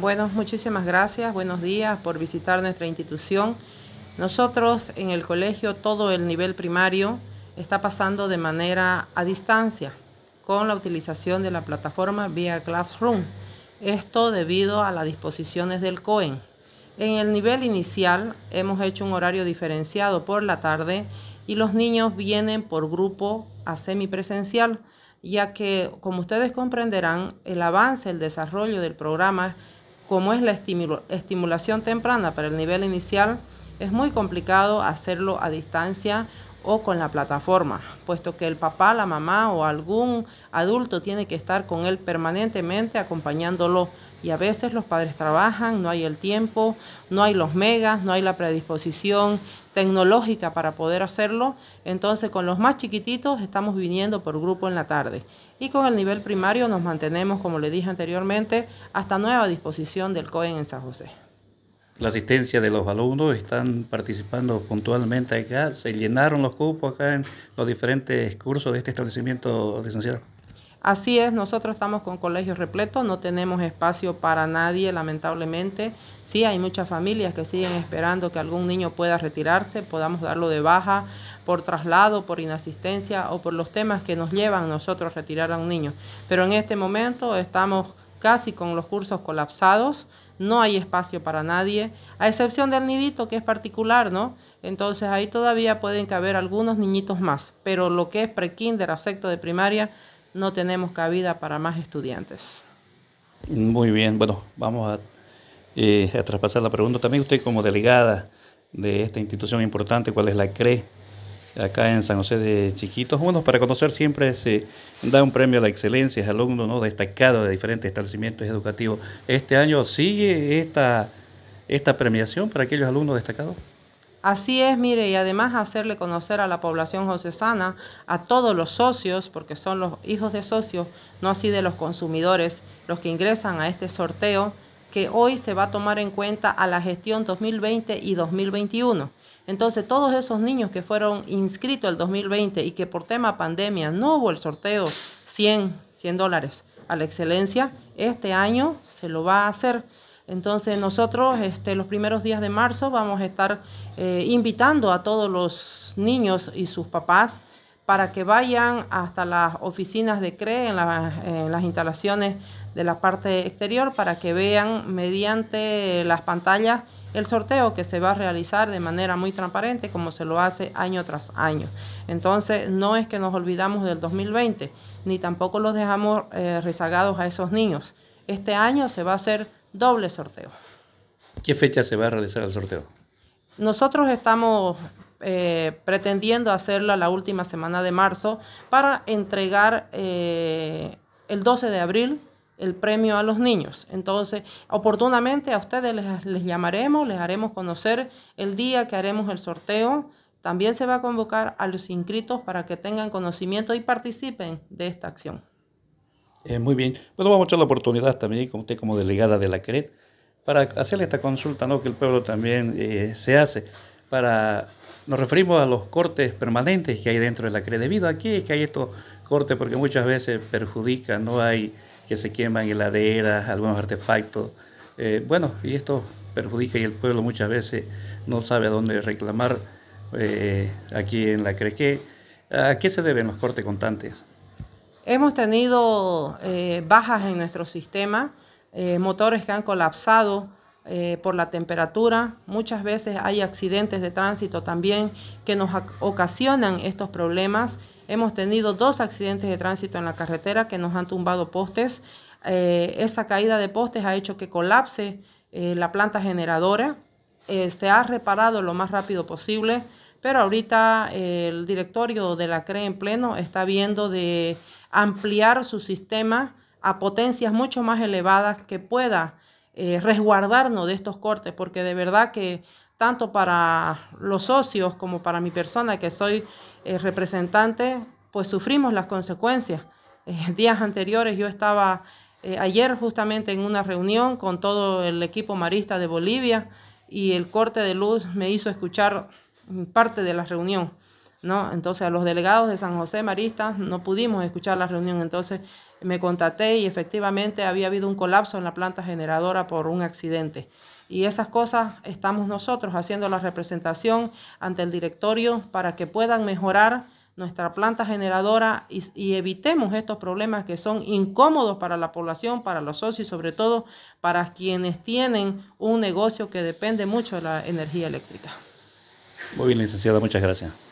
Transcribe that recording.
Bueno, muchísimas gracias, buenos días por visitar nuestra institución. Nosotros en el colegio todo el nivel primario está pasando de manera a distancia con la utilización de la plataforma vía Classroom. Esto debido a las disposiciones del COEN. En el nivel inicial hemos hecho un horario diferenciado por la tarde y los niños vienen por grupo a semipresencial ya que, como ustedes comprenderán, el avance, el desarrollo del programa, como es la estimulación temprana para el nivel inicial, es muy complicado hacerlo a distancia o con la plataforma, puesto que el papá, la mamá o algún adulto tiene que estar con él permanentemente acompañándolo y a veces los padres trabajan, no hay el tiempo, no hay los megas, no hay la predisposición tecnológica para poder hacerlo. Entonces con los más chiquititos estamos viniendo por grupo en la tarde. Y con el nivel primario nos mantenemos, como le dije anteriormente, hasta nueva disposición del COEN en San José. La asistencia de los alumnos están participando puntualmente acá. ¿Se llenaron los cupos acá en los diferentes cursos de este establecimiento, licenciado? Así es, nosotros estamos con colegios repletos, no tenemos espacio para nadie, lamentablemente. Sí, hay muchas familias que siguen esperando que algún niño pueda retirarse, podamos darlo de baja por traslado, por inasistencia o por los temas que nos llevan nosotros a retirar a un niño. Pero en este momento estamos casi con los cursos colapsados, no hay espacio para nadie, a excepción del nidito que es particular, ¿no? Entonces ahí todavía pueden caber algunos niñitos más, pero lo que es pre-kinder sexto de primaria no tenemos cabida para más estudiantes. Muy bien, bueno, vamos eh, a, traspasar la pregunta. También usted como delegada de esta institución importante, ¿cuál es la CRE? acá en San José de Chiquitos. Bueno, para conocer siempre se da un premio a la excelencia, es alumno ¿no? destacado de diferentes establecimientos educativos. ¿Este año sigue esta, esta premiación para aquellos alumnos destacados? Así es, mire, y además hacerle conocer a la población josesana, a todos los socios, porque son los hijos de socios, no así de los consumidores, los que ingresan a este sorteo, que hoy se va a tomar en cuenta a la gestión 2020 y 2021. Entonces, todos esos niños que fueron inscritos el 2020 y que por tema pandemia no hubo el sorteo 100, 100 dólares a la excelencia, este año se lo va a hacer. Entonces nosotros este, los primeros días de marzo vamos a estar eh, invitando a todos los niños y sus papás para que vayan hasta las oficinas de CRE en, las instalaciones de la parte exterior para que vean mediante las pantallas el sorteo que se va a realizar de manera muy transparente como se lo hace año tras año. Entonces no es que nos olvidamos del 2020 ni tampoco los dejamos eh, rezagados a esos niños. Este año se va a hacer doble sorteo. ¿Qué fecha se va a realizar el sorteo? Nosotros estamos eh, pretendiendo hacerla la última semana de marzo para entregar eh, el 12 de abril el premio a los niños. Entonces, oportunamente a ustedes les, llamaremos, les haremos conocer el día que haremos el sorteo. También se va a convocar a los inscritos para que tengan conocimiento y participen de esta acción. Eh, muy bien. Bueno, vamos a echar la oportunidad también, con usted como delegada de la CRED, para hacerle esta consulta ¿no? que el pueblo también eh, se hace. Para, nos referimos a los cortes permanentes que hay dentro de la CRED. Debido a qué es que hay estos cortes, porque muchas veces perjudica, no hay que se queman heladeras, algunos artefactos. Eh, bueno, y esto perjudica y el pueblo muchas veces no sabe a dónde reclamar aquí en la ¿Qué, ¿A qué se deben los cortes constantes? Hemos tenido eh, bajas en nuestro sistema, eh, motores que han colapsado eh, por la temperatura. Muchas veces hay accidentes de tránsito también que nos ocasionan estos problemas. Hemos tenido dos accidentes de tránsito en la carretera que nos han tumbado postes. esa caída de postes ha hecho que colapse la planta generadora. se ha reparado lo más rápido posible pero ahorita eh, el directorio de la CRE en pleno está viendo de ampliar su sistema a potencias mucho más elevadas que pueda eh, resguardarnos de estos cortes, porque de verdad que tanto para los socios como para mi persona, que soy eh, representante, pues sufrimos las consecuencias. días anteriores yo estaba ayer justamente en una reunión con todo el equipo marista de Bolivia y el corte de luz me hizo escuchar parte de la reunión. ¿no? Entonces a los delegados de San José Maristas no pudimos escuchar la reunión, entonces me contacté y efectivamente había habido un colapso en la planta generadora por un accidente. Y esas cosas estamos nosotros haciendo la representación ante el directorio para que puedan mejorar nuestra planta generadora y, y evitemos estos problemas que son incómodos para la población, para los socios y sobre todo para quienes tienen un negocio que depende mucho de la energía eléctrica. Muy bien, licenciada, muchas gracias.